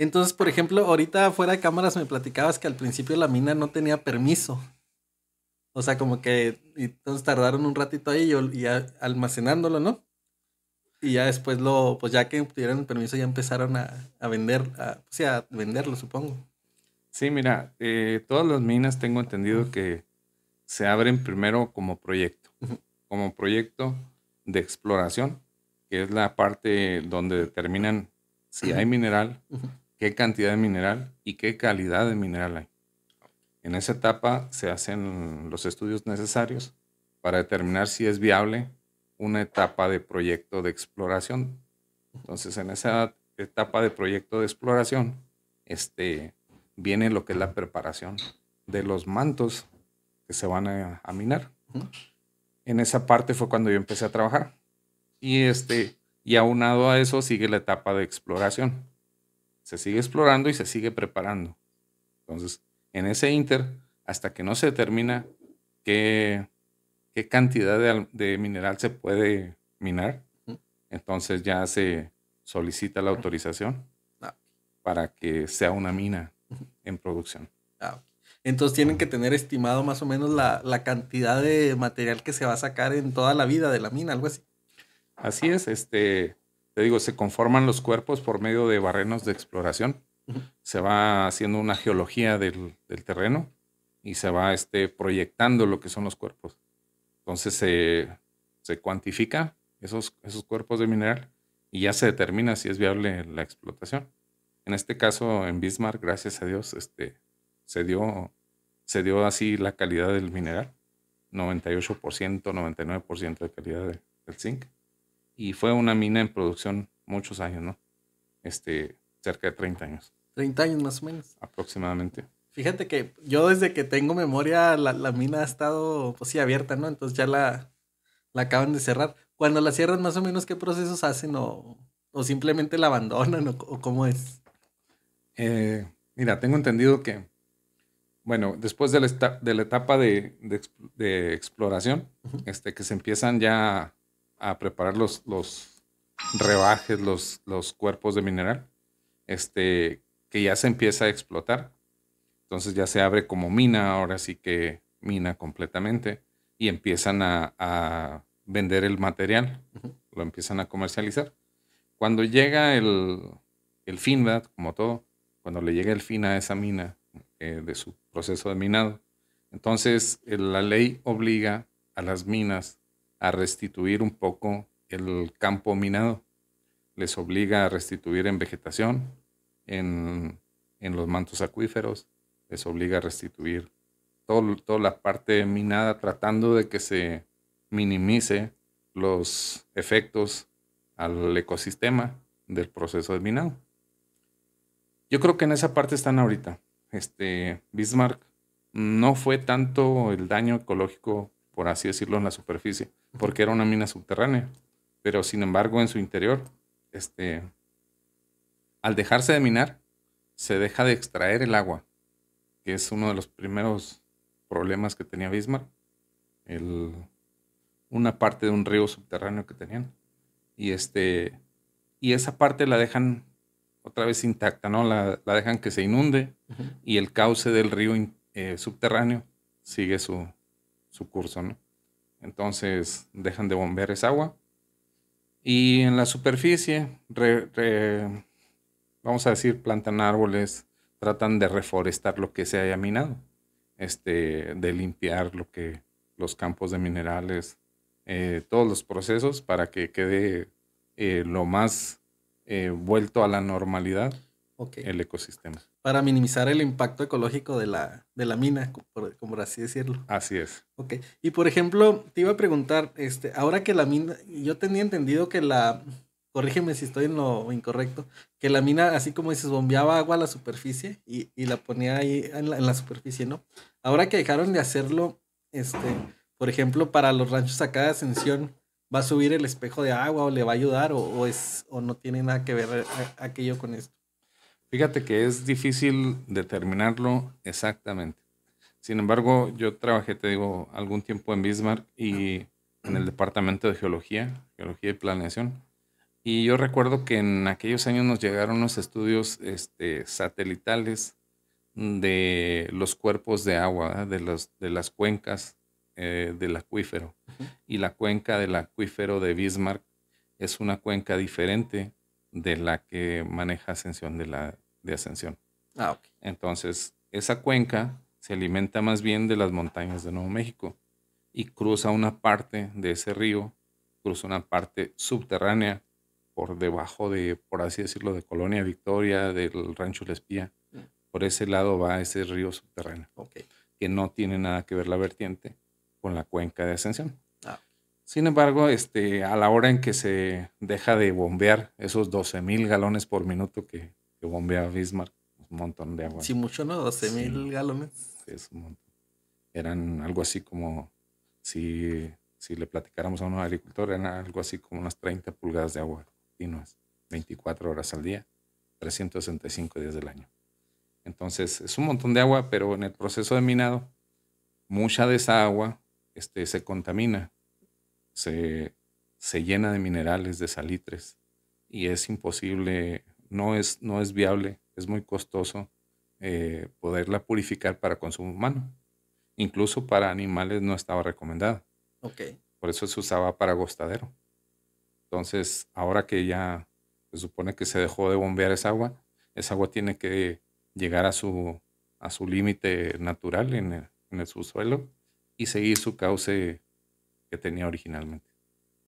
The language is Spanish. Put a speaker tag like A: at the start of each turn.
A: Entonces, por ejemplo, ahorita fuera de cámaras me platicabas que al principio la mina no tenía permiso. O sea, como que entonces tardaron un ratito ahí y, y almacenándolo, ¿no? Y ya después lo, pues ya que tuvieron el permiso ya empezaron a, vender, pues a, venderlo, supongo. Sí, mira, eh, todas las minas tengo entendido
B: que se abren primero como proyecto, como proyecto de exploración, que es la parte donde determinan si hay mineral, qué cantidad de mineral y qué calidad de mineral hay. En esa etapa se hacen los estudios necesarios para determinar si es viable una etapa de proyecto de exploración. Entonces, en esa etapa de proyecto de exploración, este, viene lo que es la preparación de los mantos que se van a, minar. En esa parte fue cuando yo empecé a trabajar. Y, este, y aunado a eso sigue la etapa de exploración se sigue explorando y se sigue preparando. Entonces, en ese inter, hasta que no se determina qué, cantidad de, mineral se puede minar, entonces ya se solicita la autorización ah, para que sea una mina en producción.
A: Ah, entonces tienen que tener estimado más o menos la, la, cantidad de material que se va a sacar en toda la vida de la mina, algo así.
B: Así es, este, te digo, se conforman los cuerpos por medio de barrenos de exploración. Se va haciendo una geología del, terreno y se va este, proyectando lo que son los cuerpos. Entonces se, se cuantifica esos, esos cuerpos de mineral y ya se determina si es viable la explotación. En este caso, en Bismarck, gracias a Dios, este, se, dio, se dio así la calidad del mineral, 98%, 99% de calidad del zinc y fue una mina en producción muchos años, ¿no? Este, cerca de 30 años.
A: 30 años más o menos.
B: Aproximadamente.
A: Fíjate que yo desde que tengo memoria la, mina ha estado, pues sí, abierta, ¿no? Entonces ya la, acaban de cerrar. Cuando la cierran, más o menos, ¿qué procesos hacen o, o simplemente la abandonan o, cómo es? Eh, mira, tengo entendido que, bueno, después de la,
B: etapa de, exploración, este, que se empiezan ya a preparar los, los rebajes, los, los cuerpos de mineral, este, que ya se empieza a explotar. Entonces ya se abre como mina, ahora sí que mina completamente, y empiezan a, vender el material, lo empiezan a comercializar. Cuando llega el, el fin, Como todo, cuando le llega el fin a esa mina eh, de su proceso de minado, entonces eh, la ley obliga a las minas a restituir un poco el campo minado. Les obliga a restituir en vegetación, en, en los mantos acuíferos, les obliga a restituir toda la parte minada, tratando de que se minimice los efectos al ecosistema del proceso de minado. Yo creo que en esa parte están ahorita. Este, Bismarck no fue tanto el daño ecológico, por así decirlo, en la superficie, porque era una mina subterránea. Pero sin embargo, en su interior, este, al dejarse de minar, se deja de extraer el agua, que es uno de los primeros problemas que tenía Bismarck, una parte de un río subterráneo que tenían. Y, este, y esa parte la dejan otra vez intacta, ¿no? La, dejan que se inunde y el cauce del río eh, subterráneo sigue su, su curso, ¿no? Entonces dejan de bombear esa agua. Y en la superficie, vamos a decir, plantan árboles, tratan de reforestar lo que se haya minado, este, de limpiar lo que, los campos de minerales, eh, todos los procesos para que quede eh, lo más eh, vuelto a la normalidad
A: el ecosistema. Para minimizar el impacto ecológico de la, de la mina, por, así decirlo. Así es. Ok. Y por ejemplo, te iba a preguntar, este, ahora que la mina, yo tenía entendido que la, corrígeme si estoy en lo incorrecto, que la mina, así como dices, bombeaba agua a la superficie y, la ponía ahí en la, superficie, ¿no? Ahora que dejaron de hacerlo, este, por ejemplo, para los ranchos acá de Ascensión, ¿va a subir el espejo de agua o le va a ayudar o, es, o no tiene nada que ver eh, eh, aquello con esto?
B: Fíjate que es difícil determinarlo exactamente. Sin embargo, yo trabajé, te digo, algún tiempo en Bismarck y en el departamento de geología, geología y planeación. Y yo recuerdo que en aquellos años nos llegaron los estudios este, satelitales de los cuerpos de agua, de, las cuencas eh, del acuífero. Y la cuenca del acuífero de Bismarck es una cuenca diferente de la que maneja ascensión de la de ascensión. Ah, Entonces, esa cuenca se alimenta más bien de las montañas de Nuevo México y cruza una parte de ese río, cruza una parte subterránea por debajo de, por así decirlo, de Colonia Victoria, del Rancho La Espía. Mm. Por ese lado va ese río subterráneo, que no tiene nada que ver la vertiente con la cuenca de ascensión. Sin embargo, este, a la hora en que se deja de bombear esos 12 mil galones por minuto que, bombea Bismarck, un montón de agua. Sí, mucho, ¿no? 12 mil
A: galones. Es un montón.
B: Eran algo así como, si, si le platicáramos a un agricultor, eran algo así como unas 30 pulgadas de agua continuas, 24 horas al día, 365 días del año. Entonces, es un montón de agua, pero en el proceso de minado, mucha de esa agua este, se contamina se, se llena de minerales, de salitres, y es imposible, no es, no es viable, es muy costoso eh, poderla purificar para consumo humano. Incluso para animales no estaba recomendado Okay. Por eso se usaba para agostadero. Entonces, ahora que ya se supone que se dejó de bombear esa agua, esa agua tiene que llegar a su, a su límite natural en el, en el subsuelo y seguir su cauce que tenía originalmente.